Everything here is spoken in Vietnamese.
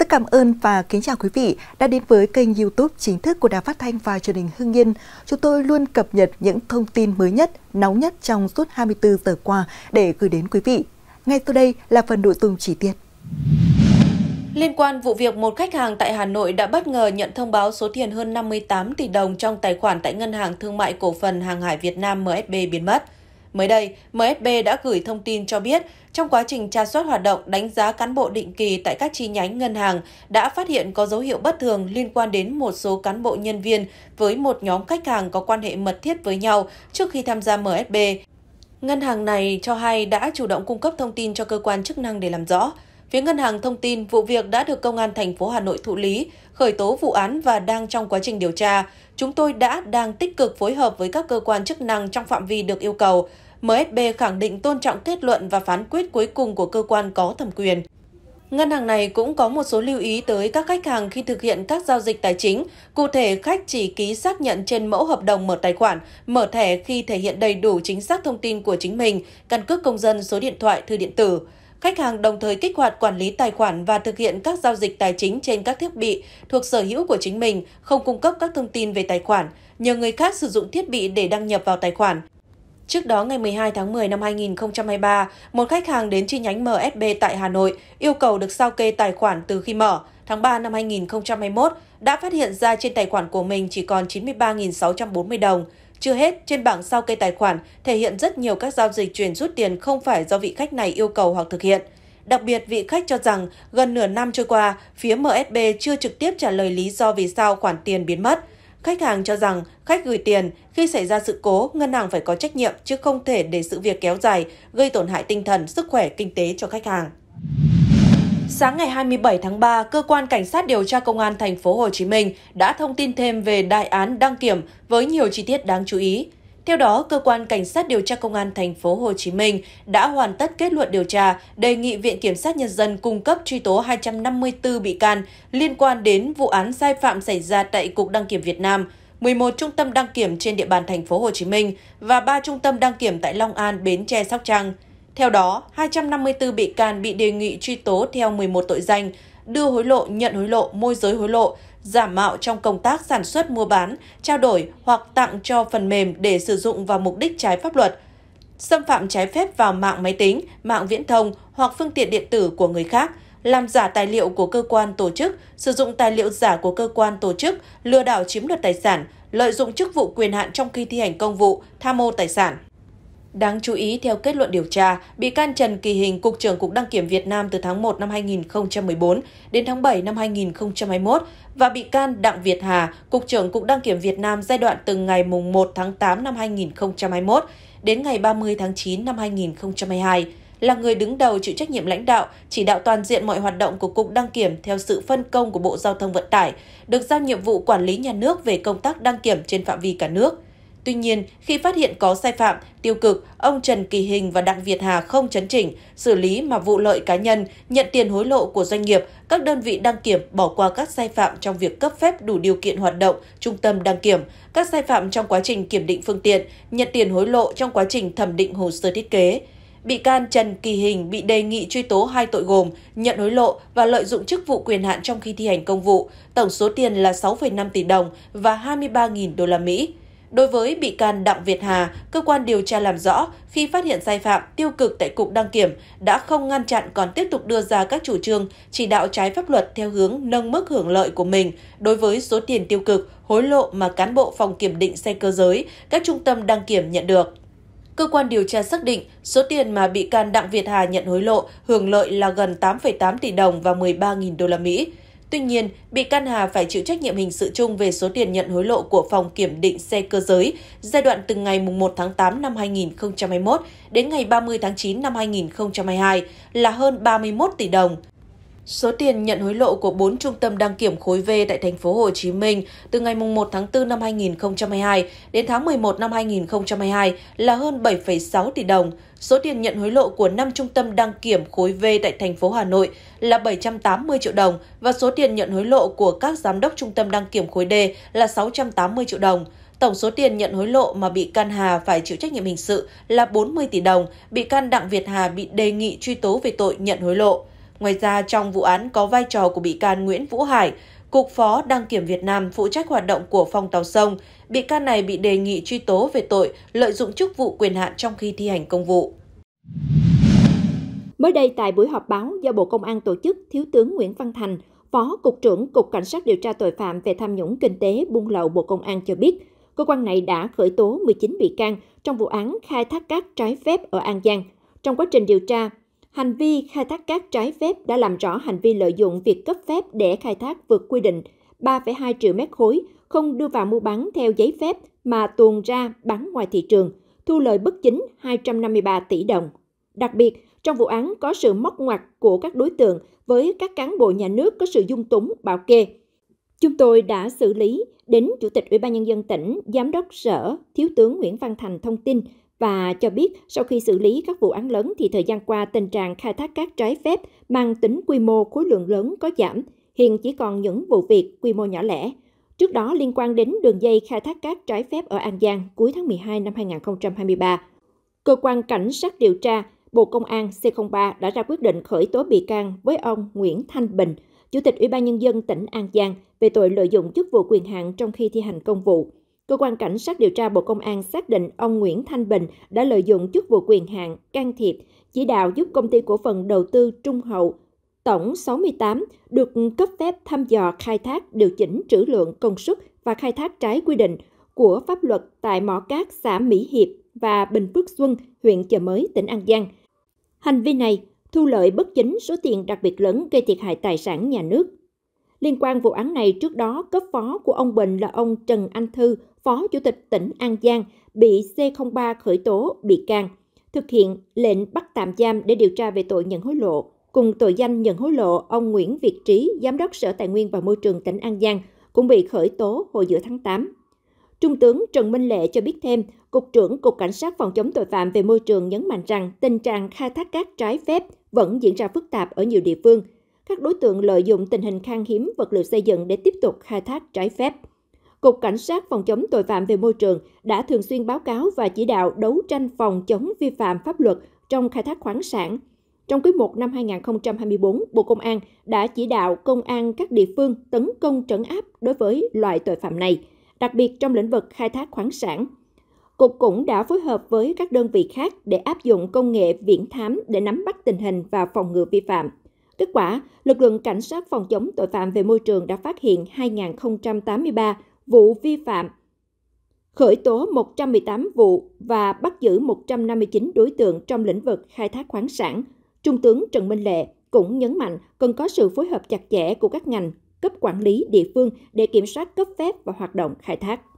Rất cảm ơn và kính chào quý vị đã đến với kênh youtube chính thức của Đài Phát Thanh và truyền hình Hưng Yên. Chúng tôi luôn cập nhật những thông tin mới nhất, nóng nhất trong suốt 24 giờ qua để gửi đến quý vị. Ngay sau đây là phần nội dung chi tiết. Liên quan vụ việc một khách hàng tại Hà Nội đã bất ngờ nhận thông báo số tiền hơn 58 tỷ đồng trong tài khoản tại Ngân hàng Thương mại Cổ phần Hàng hải Việt Nam MSB biến mất. Mới đây, MSB đã gửi thông tin cho biết, trong quá trình tra soát hoạt động đánh giá cán bộ định kỳ tại các chi nhánh ngân hàng đã phát hiện có dấu hiệu bất thường liên quan đến một số cán bộ nhân viên với một nhóm khách hàng có quan hệ mật thiết với nhau trước khi tham gia MSB. Ngân hàng này cho hay đã chủ động cung cấp thông tin cho cơ quan chức năng để làm rõ. Phía ngân hàng thông tin vụ việc đã được Công an thành phố Hà Nội thụ lý, khởi tố vụ án và đang trong quá trình điều tra. Chúng tôi đã đang tích cực phối hợp với các cơ quan chức năng trong phạm vi được yêu cầu. MSB khẳng định tôn trọng kết luận và phán quyết cuối cùng của cơ quan có thẩm quyền. Ngân hàng này cũng có một số lưu ý tới các khách hàng khi thực hiện các giao dịch tài chính. Cụ thể, khách chỉ ký xác nhận trên mẫu hợp đồng mở tài khoản, mở thẻ khi thể hiện đầy đủ chính xác thông tin của chính mình, căn cước công dân, số điện thoại, thư điện tử. Khách hàng đồng thời kích hoạt quản lý tài khoản và thực hiện các giao dịch tài chính trên các thiết bị thuộc sở hữu của chính mình, không cung cấp các thông tin về tài khoản, nhờ người khác sử dụng thiết bị để đăng nhập vào tài khoản. Trước đó ngày 12 tháng 10 năm 2023, một khách hàng đến chi nhánh MSB tại Hà Nội yêu cầu được sao kê tài khoản từ khi mở. Tháng 3 năm 2021, đã phát hiện ra trên tài khoản của mình chỉ còn 93.640 đồng. Chưa hết, trên bảng sau kê tài khoản thể hiện rất nhiều các giao dịch chuyển rút tiền không phải do vị khách này yêu cầu hoặc thực hiện. Đặc biệt, vị khách cho rằng gần nửa năm trôi qua, phía MSB chưa trực tiếp trả lời lý do vì sao khoản tiền biến mất. Khách hàng cho rằng khách gửi tiền, khi xảy ra sự cố, ngân hàng phải có trách nhiệm chứ không thể để sự việc kéo dài, gây tổn hại tinh thần, sức khỏe, kinh tế cho khách hàng. Sáng ngày 27 tháng 3, cơ quan cảnh sát điều tra công an thành phố Hồ Chí Minh đã thông tin thêm về đại án đăng kiểm với nhiều chi tiết đáng chú ý. Theo đó, cơ quan cảnh sát điều tra công an thành phố Hồ Chí Minh đã hoàn tất kết luận điều tra, đề nghị viện kiểm sát nhân dân cung cấp truy tố 254 bị can liên quan đến vụ án sai phạm xảy ra tại cục đăng kiểm Việt Nam, 11 trung tâm đăng kiểm trên địa bàn thành phố Hồ Chí Minh và 3 trung tâm đăng kiểm tại Long An, Bến Tre, Sóc Trăng. Theo đó, 254 bị can bị đề nghị truy tố theo 11 tội danh đưa hối lộ, nhận hối lộ, môi giới hối lộ, giả mạo trong công tác sản xuất mua bán, trao đổi hoặc tặng cho phần mềm để sử dụng vào mục đích trái pháp luật, xâm phạm trái phép vào mạng máy tính, mạng viễn thông hoặc phương tiện điện tử của người khác, làm giả tài liệu của cơ quan tổ chức, sử dụng tài liệu giả của cơ quan tổ chức, lừa đảo chiếm đoạt tài sản, lợi dụng chức vụ quyền hạn trong khi thi hành công vụ, tham mô tài sản. Đáng chú ý, theo kết luận điều tra, bị can Trần Kỳ Hình, Cục trưởng Cục Đăng kiểm Việt Nam từ tháng 1 năm 2014 đến tháng 7 năm 2021 và bị can Đặng Việt Hà, Cục trưởng Cục Đăng kiểm Việt Nam giai đoạn từ ngày 1 tháng 8 năm 2021 đến ngày 30 tháng 9 năm 2022 là người đứng đầu chịu trách nhiệm lãnh đạo, chỉ đạo toàn diện mọi hoạt động của Cục Đăng kiểm theo sự phân công của Bộ Giao thông Vận tải, được giao nhiệm vụ quản lý nhà nước về công tác đăng kiểm trên phạm vi cả nước – Tuy nhiên, khi phát hiện có sai phạm, tiêu cực, ông Trần Kỳ Hình và Đặng Việt Hà không chấn chỉnh, xử lý mà vụ lợi cá nhân, nhận tiền hối lộ của doanh nghiệp, các đơn vị đăng kiểm bỏ qua các sai phạm trong việc cấp phép đủ điều kiện hoạt động, trung tâm đăng kiểm, các sai phạm trong quá trình kiểm định phương tiện, nhận tiền hối lộ trong quá trình thẩm định hồ sơ thiết kế. Bị can Trần Kỳ Hình bị đề nghị truy tố hai tội gồm nhận hối lộ và lợi dụng chức vụ quyền hạn trong khi thi hành công vụ, tổng số tiền là 6,5 tỷ đồng và 23.000 đô la Mỹ. Đối với bị can Đặng Việt Hà, cơ quan điều tra làm rõ khi phát hiện sai phạm tiêu cực tại Cục Đăng Kiểm đã không ngăn chặn còn tiếp tục đưa ra các chủ trương chỉ đạo trái pháp luật theo hướng nâng mức hưởng lợi của mình đối với số tiền tiêu cực, hối lộ mà cán bộ phòng kiểm định xe cơ giới, các trung tâm đăng kiểm nhận được. Cơ quan điều tra xác định số tiền mà bị can Đặng Việt Hà nhận hối lộ hưởng lợi là gần 8,8 tỷ đồng và 13.000 đô la Mỹ. Tuy nhiên, bị can Hà phải chịu trách nhiệm hình sự chung về số tiền nhận hối lộ của Phòng Kiểm định xe cơ giới giai đoạn từ ngày 1 tháng 8 năm 2021 đến ngày 30 tháng 9 năm 2022 là hơn 31 tỷ đồng – Số tiền nhận hối lộ của 4 trung tâm đăng kiểm khối V tại thành phố Hồ Chí Minh từ ngày 1 tháng 4 năm 2022 đến tháng 11 năm 2022 là hơn 7,6 tỷ đồng. Số tiền nhận hối lộ của 5 trung tâm đăng kiểm khối V tại thành phố Hà Nội là 780 triệu đồng và số tiền nhận hối lộ của các giám đốc trung tâm đăng kiểm khối D là 680 triệu đồng. Tổng số tiền nhận hối lộ mà bị can Hà phải chịu trách nhiệm hình sự là 40 tỷ đồng, bị can Đặng Việt Hà bị đề nghị truy tố về tội nhận hối lộ. Ngoài ra, trong vụ án có vai trò của bị can Nguyễn Vũ Hải, Cục Phó Đăng kiểm Việt Nam phụ trách hoạt động của phòng tàu sông, bị can này bị đề nghị truy tố về tội lợi dụng chức vụ quyền hạn trong khi thi hành công vụ. Mới đây tại buổi họp báo do Bộ Công an tổ chức, Thiếu tướng Nguyễn Văn Thành, Phó Cục trưởng Cục Cảnh sát điều tra tội phạm về tham nhũng kinh tế buôn lậu Bộ Công an cho biết, cơ quan này đã khởi tố 19 bị can trong vụ án khai thác cát trái phép ở An Giang. Trong quá trình điều tra, hành vi khai thác cát trái phép đã làm rõ hành vi lợi dụng việc cấp phép để khai thác vượt quy định 3,2 triệu mét khối, không đưa vào mua bán theo giấy phép mà tuồn ra bán ngoài thị trường, thu lợi bất chính 253 tỷ đồng. Đặc biệt, trong vụ án có sự móc ngoặt của các đối tượng với các cán bộ nhà nước có sự dung túng bảo kê. Chúng tôi đã xử lý đến Chủ tịch Ủy ban Nhân dân tỉnh, Giám đốc Sở, Thiếu tướng Nguyễn Văn Thành thông tin – và cho biết sau khi xử lý các vụ án lớn thì thời gian qua tình trạng khai thác cát trái phép mang tính quy mô khối lượng lớn có giảm, hiện chỉ còn những vụ việc quy mô nhỏ lẻ. Trước đó liên quan đến đường dây khai thác cát trái phép ở An Giang cuối tháng 12 năm 2023, cơ quan cảnh sát điều tra Bộ Công an C03 đã ra quyết định khởi tố bị can với ông Nguyễn Thanh Bình, Chủ tịch Ủy ban Nhân dân tỉnh An Giang về tội lợi dụng chức vụ quyền hạn trong khi thi hành công vụ. Cơ quan Cảnh sát điều tra Bộ Công an xác định ông Nguyễn Thanh Bình đã lợi dụng chức vụ quyền hạn, can thiệp, chỉ đạo giúp công ty cổ phần đầu tư Trung Hậu tổng 68 được cấp phép thăm dò khai thác điều chỉnh trữ lượng công suất và khai thác trái quy định của pháp luật tại mỏ cát xã Mỹ Hiệp và Bình Phước Xuân, huyện Chợ Mới, tỉnh An Giang. Hành vi này thu lợi bất chính số tiền đặc biệt lớn gây thiệt hại tài sản nhà nước Liên quan vụ án này trước đó, cấp phó của ông Bình là ông Trần Anh Thư, Phó Chủ tịch tỉnh An Giang, bị C03 khởi tố bị can, thực hiện lệnh bắt tạm giam để điều tra về tội nhận hối lộ. Cùng tội danh nhận hối lộ, ông Nguyễn Việt Trí, Giám đốc Sở Tài nguyên và Môi trường tỉnh An Giang, cũng bị khởi tố hồi giữa tháng 8. Trung tướng Trần Minh Lệ cho biết thêm, Cục trưởng Cục Cảnh sát phòng chống tội phạm về môi trường nhấn mạnh rằng tình trạng khai thác cát trái phép vẫn diễn ra phức tạp ở nhiều địa phương – các đối tượng lợi dụng tình hình khan hiếm vật liệu xây dựng để tiếp tục khai thác trái phép. Cục Cảnh sát phòng chống tội phạm về môi trường đã thường xuyên báo cáo và chỉ đạo đấu tranh phòng chống vi phạm pháp luật trong khai thác khoáng sản. Trong quý 1 năm 2024, Bộ Công an đã chỉ đạo công an các địa phương tấn công trấn áp đối với loại tội phạm này, đặc biệt trong lĩnh vực khai thác khoáng sản. Cục cũng đã phối hợp với các đơn vị khác để áp dụng công nghệ viễn thám để nắm bắt tình hình và phòng ngừa vi phạm. Kết quả, lực lượng cảnh sát phòng chống tội phạm về môi trường đã phát hiện 2.083 vụ vi phạm, khởi tố 118 vụ và bắt giữ 159 đối tượng trong lĩnh vực khai thác khoáng sản. Trung tướng Trần Minh Lệ cũng nhấn mạnh cần có sự phối hợp chặt chẽ của các ngành, cấp quản lý địa phương để kiểm soát cấp phép và hoạt động khai thác.